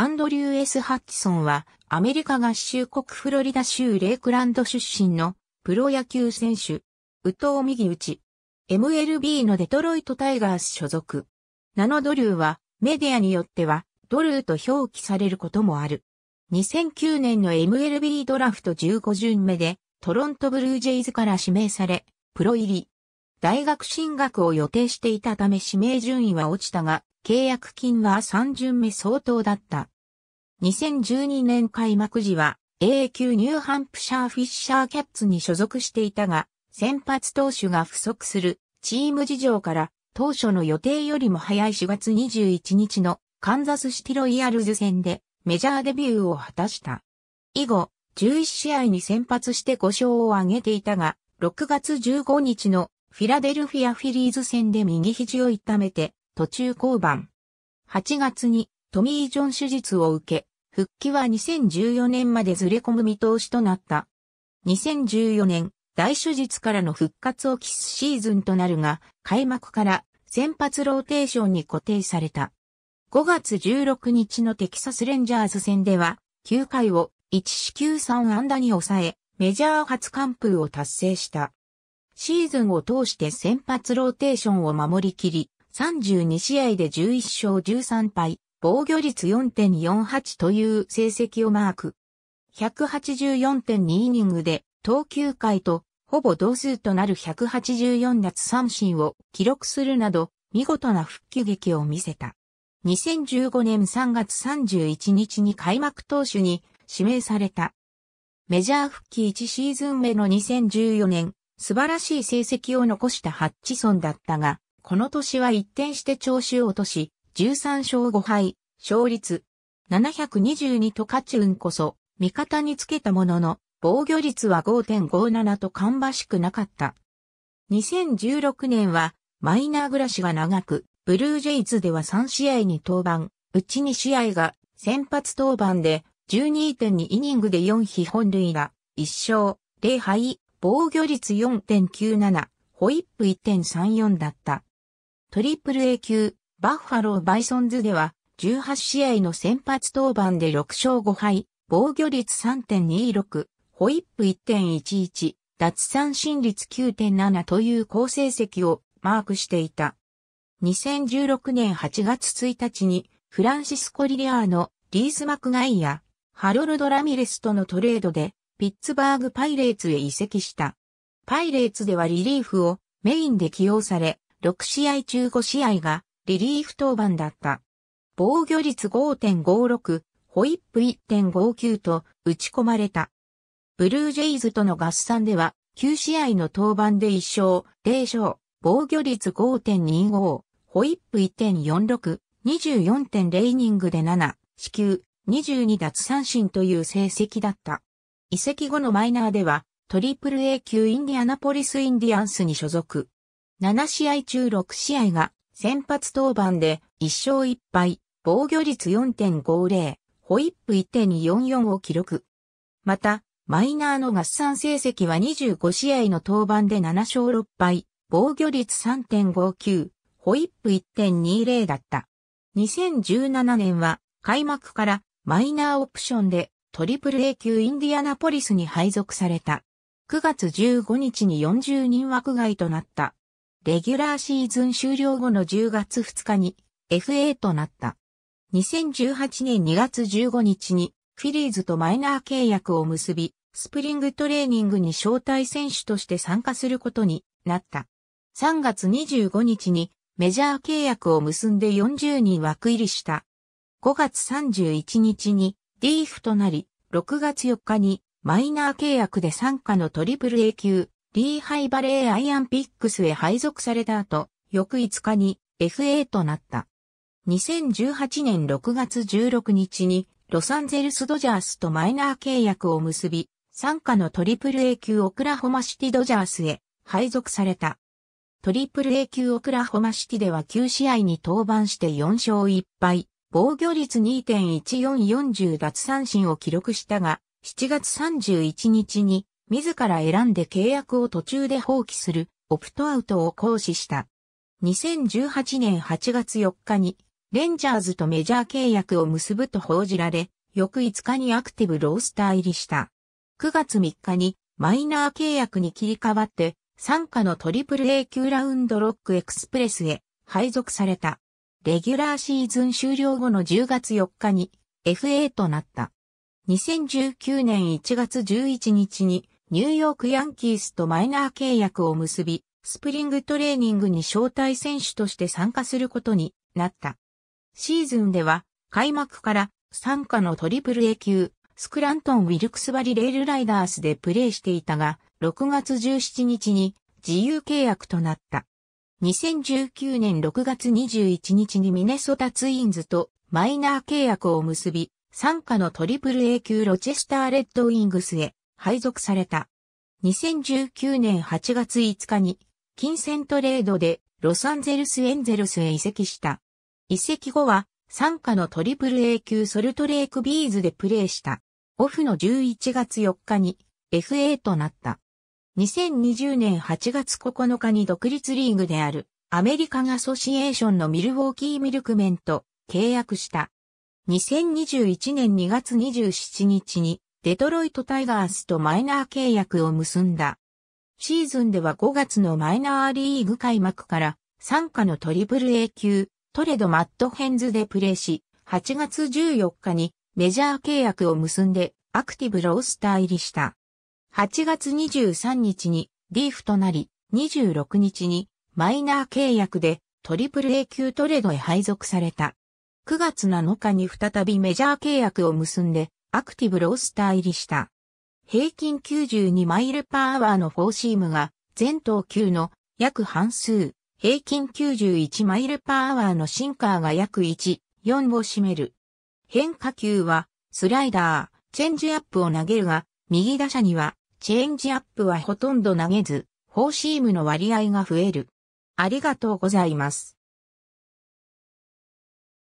アンドリュー・ S・ ハッチソンは、アメリカ合衆国フロリダ州レイクランド出身のプロ野球選手、宇藤右打 MLB のデトロイトタイガース所属。ナノドリューは、メディアによっては、ドルーと表記されることもある。2009年の MLB ドラフト15巡目で、トロントブルージェイズから指名され、プロ入り。大学進学を予定していたため指名順位は落ちたが、契約金は3巡目相当だった。2012年開幕時は A 級ニューハンプシャーフィッシャーキャッツに所属していたが、先発投手が不足するチーム事情から当初の予定よりも早い4月21日のカンザスシティロイヤルズ戦でメジャーデビューを果たした。以後、11試合に先発して5勝を挙げていたが、6月15日のフィラデルフィアフィリーズ戦で右肘を痛めて途中降板。8月にトミー・ジョン手術を受け、復帰は2014年までずれ込む見通しとなった。2014年、大手術からの復活を期すシーズンとなるが、開幕から先発ローテーションに固定された。5月16日のテキサスレンジャーズ戦では、9回を1四球3安打に抑え、メジャー初完封を達成した。シーズンを通して先発ローテーションを守りきり、32試合で11勝13敗、防御率4.48という成績をマーク。184.2イニングで、投球回と、ほぼ同数となる184奪三振を記録するなど、見事な復帰劇を見せた。2015年3月31日に開幕投手に指名された。メジャー復帰1シーズン目の2014年、素晴らしい成績を残したハッチソンだったが、この年は一転して調子を落とし、13勝5敗、勝率722と勝ち運こそ、味方につけたものの、防御率は5.57と芳しくなかった。2016年は、マイナー暮らしが長く、ブルージェイズでは3試合に登板、うち2試合が先発登板で、12.2イニングで4非本塁打、1勝、0敗、防御率4.97、ホイップ1.34だった。トリプル A 級、バッファロー・バイソンズでは、18試合の先発登板で6勝5敗、防御率3.26、ホイップ1.11、脱三振率9.7という好成績をマークしていた。2016年8月1日に、フランシスコ・リリアーのリース・マクガイやハロルド・ラミレスとのトレードで、ピッツバーグ・パイレーツへ移籍した。パイレーツではリリーフをメインで起用され、6試合中5試合がリリーフ登板だった。防御率5.56、ホイップ1.59と打ち込まれた。ブルージェイズとの合算では9試合の登板で1勝、0勝、防御率5.25、ホイップ1.46、24.0イニングで7、四球、22奪三振という成績だった。移籍後のマイナーでは、トリプル A 級インディアナポリスインディアンスに所属。7試合中6試合が先発登板で1勝1敗、防御率4.50、ホイップ1.244を記録。また、マイナーの合算成績は25試合の登板で7勝6敗、防御率3.59、ホイップ1.20だった。2017年は開幕からマイナーオプションでトリプル A 級インディアナポリスに配属された。9月15日に40人枠外となった。レギュラーシーズン終了後の10月2日に FA となった。2018年2月15日にフィリーズとマイナー契約を結び、スプリングトレーニングに招待選手として参加することになった。3月25日にメジャー契約を結んで40人枠入りした。5月31日に DF となり、6月4日にマイナー契約で参加のトリプル A 級リーハイバレーアイアンピックスへ配属された後、翌5日に FA となった。2018年6月16日にロサンゼルスドジャースとマイナー契約を結び、参加のトリプル A 級オクラホマシティドジャースへ配属された。トリプル A 級オクラホマシティでは9試合に登板して4勝1敗、防御率2.1440奪三振を記録したが、7月31日に自ら選んで契約を途中で放棄するオプトアウトを行使した。2018年8月4日にレンジャーズとメジャー契約を結ぶと報じられ、翌5日にアクティブロースター入りした。9月3日にマイナー契約に切り替わって、参加の AAA 級ラウンドロックエクスプレスへ配属された。レギュラーシーズン終了後の10月4日に FA となった。2019年1月11日にニューヨークヤンキースとマイナー契約を結び、スプリングトレーニングに招待選手として参加することになった。シーズンでは、開幕から参加のトリプル A 級、スクラントン・ウィルクスバリレールライダースでプレーしていたが、6月17日に自由契約となった。2019年6月21日にミネソタツインズとマイナー契約を結び、参加のトリプル A 級ロチェスターレッドウィングスへ配属された。2019年8月5日に、金銭トレードでロサンゼルスエンゼルスへ移籍した。移籍後は、参加のトリプル A 級ソルトレイクビーズでプレーした。オフの11月4日に FA となった。2020年8月9日に独立リーグであるアメリカンアソシエーションのミルウォーキーミルクメント、契約した。2021年2月27日にデトロイトタイガースとマイナー契約を結んだ。シーズンでは5月のマイナーリーグ開幕から参加のトリプル A 級トレドマットヘンズでプレーし、8月14日にメジャー契約を結んでアクティブロースター入りした。8月23日にリーフとなり、26日にマイナー契約でトリプル A 級トレードへ配属された。9月7日に再びメジャー契約を結んでアクティブロースター入りした。平均92マイルパーアワーのフォーシームが、全投球の約半数、平均91マイルパーアワーのシンカーが約1、4を占める。変化球は、スライダー、チェンジアップを投げるが、右打者には、チェンジアップはほとんど投げず、フォーシームの割合が増える。ありがとうございます。